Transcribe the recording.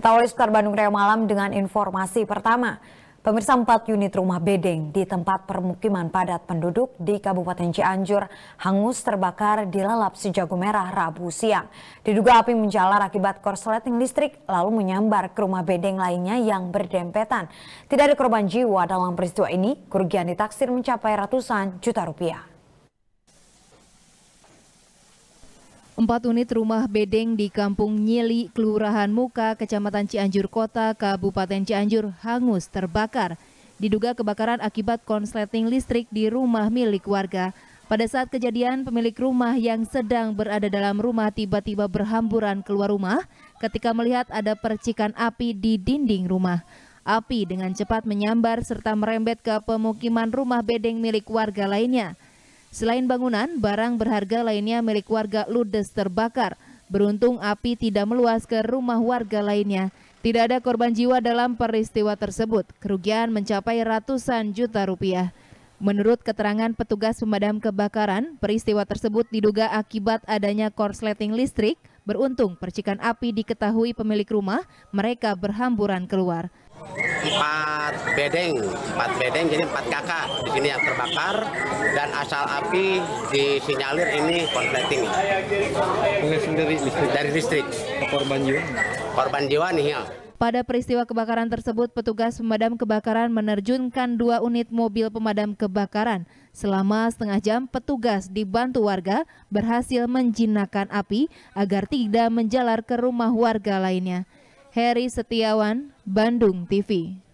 Kita awali seputar Bandung Raya Malam dengan informasi pertama. Pemirsa empat unit rumah bedeng di tempat permukiman padat penduduk di Kabupaten Cianjur hangus terbakar di lalap si jago merah Rabu siang. Diduga api menjalar akibat korsleting listrik lalu menyambar ke rumah bedeng lainnya yang berdempetan. Tidak ada korban jiwa dalam peristiwa ini, kerugian ditaksir mencapai ratusan juta rupiah. Empat unit rumah bedeng di Kampung Nyeli, Kelurahan Muka, Kecamatan Cianjur Kota, Kabupaten Cianjur hangus terbakar. Diduga kebakaran akibat konsleting listrik di rumah milik warga. Pada saat kejadian, pemilik rumah yang sedang berada dalam rumah tiba-tiba berhamburan keluar rumah ketika melihat ada percikan api di dinding rumah. Api dengan cepat menyambar serta merembet ke pemukiman rumah bedeng milik warga lainnya. Selain bangunan, barang berharga lainnya milik warga ludes terbakar. Beruntung api tidak meluas ke rumah warga lainnya. Tidak ada korban jiwa dalam peristiwa tersebut. Kerugian mencapai ratusan juta rupiah. Menurut keterangan petugas pemadam kebakaran, peristiwa tersebut diduga akibat adanya korsleting listrik. Beruntung percikan api diketahui pemilik rumah, mereka berhamburan keluar. Pipa bedeng, empat bedeng jadi empat kakak di sini yang terbakar dan asal api disinyalir ini konsleting. ini dari listrik. Dari listrik. Korban jiwa. Korban jiwa nih ya. Pada peristiwa kebakaran tersebut, petugas pemadam kebakaran menerjunkan dua unit mobil pemadam kebakaran. Selama setengah jam, petugas dibantu warga berhasil menjinakkan api agar tidak menjalar ke rumah warga lainnya. Heri Setiawan, Bandung TV.